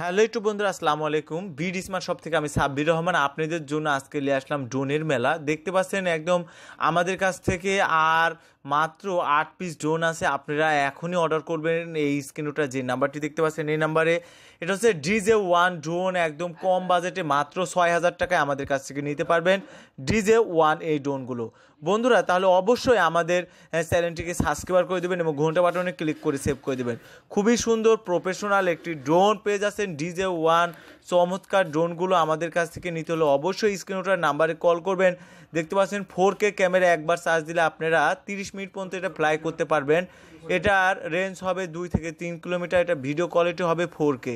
hello একটু বন্ধুরা আসসালামু আলাইকুম বিড স্মার্ট সব থেকে আমি সাব্বির রহমান আপনাদের জন্য আজকে নিয়ে আসলাম ড্রোনের মেলা দেখতে পাচ্ছেন একদম আমাদের কাছ থেকে আর মাত্র আট পিস ড্রোন আছে আপনারা এখনই অর্ডার করবেন এই স্ক্রিনটা যে নাম্বারটি দেখতে পাচ্ছেন এই নাম্বারে এটা হচ্ছে ডিজে ওয়ান ড্রোন একদম কম বাজেটে মাত্র ছয় হাজার টাকায় আমাদের কাছ থেকে নিতে পারবেন ডিজে ওয়ান এই ড্রোনগুলো বন্ধুরা তাহলে অবশ্যই আমাদের চ্যানেলটিকে সাবস্ক্রাইব করে দেবেন এবং ঘন্টা বাটনে ক্লিক করে সেভ করে দেবেন খুবই সুন্দর প্রফেশনাল একটি ড্রোন পেয়ে যাচ্ছেন ডিজে ওয়ান চমৎকার ড্রোনগুলো আমাদের কাছ থেকে নিতে হলে অবশ্যই ওটার নাম্বারে কল করবেন দেখতে পাচ্ছেন ফোর কে ক্যামেরা একবার চার্জ দিলে আপনারা তিরিশ মিনিট পর্যন্ত এটা ফ্লাই করতে পারবেন এটার রেঞ্জ হবে দুই থেকে তিন কিলোমিটার এটা ভিডিও কোয়ালিটি হবে ফোর কে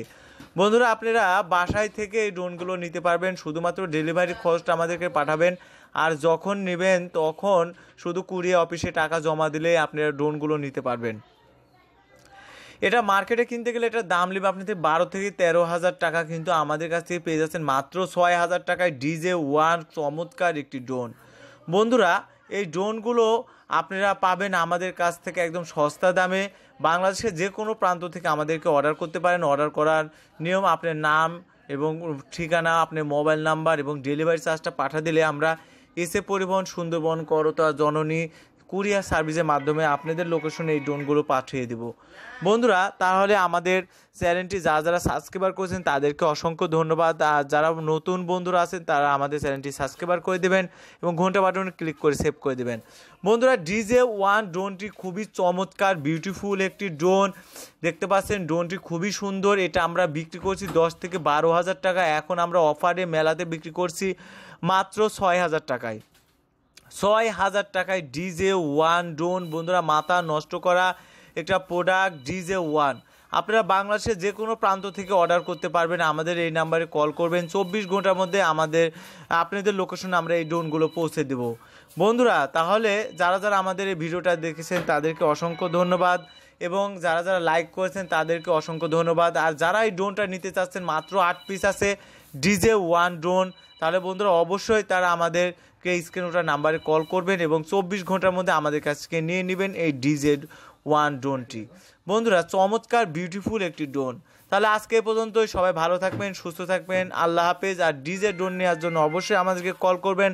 বন্ধুরা আপনারা বাসায় থেকে এই ড্রোনগুলো নিতে পারবেন শুধুমাত্র ডেলিভারি খরচটা আমাদেরকে পাঠাবেন আর যখন নেবেন তখন শুধু কুড়িয়ে অফিসে টাকা জমা দিলে আপনারা ড্রোনগুলো নিতে পারবেন এটা মার্কেটে কিনতে গেলে এটা দাম নেবে আপনি বারো থেকে তেরো হাজার টাকা কিন্তু আমাদের কাছ থেকে পেয়ে যাচ্ছেন মাত্র ছয় হাজার টাকায় ডিজে ওয়ান চমৎকার একটি ড্রোন বন্ধুরা এই ড্রোনগুলো আপনারা পাবেন আমাদের কাছ থেকে একদম সস্তা দামে বাংলাদেশের যে কোনো প্রান্ত থেকে আমাদেরকে অর্ডার করতে পারেন অর্ডার করার নিয়ম আপনার নাম এবং ঠিকানা আপনার মোবাইল নাম্বার এবং ডেলিভারি চার্জটা পাঠা দিলে আমরা এসে পরিবহন সুন্দরবন করতা জননী কুরিয়ার সার্ভিসের মাধ্যমে আপনাদের লোকেশনে এই ড্রোনগুলো পাঠিয়ে দেবো বন্ধুরা তাহলে আমাদের চ্যানেলটি যারা যারা সাবস্ক্রাইবার করেছেন তাদেরকে অসংখ্য ধন্যবাদ আর যারা নতুন বন্ধুরা আছেন তারা আমাদের চ্যানেলটি সাবস্ক্রাইবার করে দেবেন এবং ঘন্টা বাটনে ক্লিক করে সেভ করে দেবেন বন্ধুরা ডিজে ওয়ান ড্রোনটি খুবই চমৎকার বিউটিফুল একটি ড্রোন দেখতে পাচ্ছেন ড্রোনটি খুবই সুন্দর এটা আমরা বিক্রি করছি দশ থেকে বারো হাজার টাকা এখন আমরা অফারে মেলাতে বিক্রি করছি মাত্র ছয় হাজার টাকায় ছয় হাজার টাকায় ডিজে ওয়ান ড্রোন বন্ধুরা মাথা নষ্ট করা একটা প্রোডাক্ট ডিজে ওয়ান আপনারা বাংলাদেশের যে কোনো প্রান্ত থেকে অর্ডার করতে পারবেন আমাদের এই নাম্বারে কল করবেন চব্বিশ ঘন্টার মধ্যে আমাদের আপনাদের লোকেশনে আমরা এই ড্রোনগুলো পৌঁছে দেব বন্ধুরা তাহলে যারা যারা আমাদের এই ভিডিওটা দেখেছেন তাদেরকে অসংখ্য ধন্যবাদ এবং যারা যারা লাইক করেছেন তাদেরকে অসংখ্য ধন্যবাদ আর যারা এই ড্রোনটা নিতে চাচ্ছেন মাত্র আট পিস আছে ডিজে ওয়ান ড্রোন তাহলে বন্ধুরা অবশ্যই তারা আমাদেরকে স্ক্রিন ওটার নাম্বারে কল করবেন এবং চব্বিশ ঘন্টার মধ্যে আমাদের কাছকে নিয়ে নেবেন এই ডিজে ওয়ান ড্রোনটি বন্ধুরা চমৎকার বিউটিফুল একটি ড্রোন তাহলে আজকে পর্যন্তই সবাই ভালো থাকবেন সুস্থ থাকবেন আল্লাহ হাফেজ আর ডিজে ড্রোন নেওয়ার জন্য অবশ্যই আমাদেরকে কল করবেন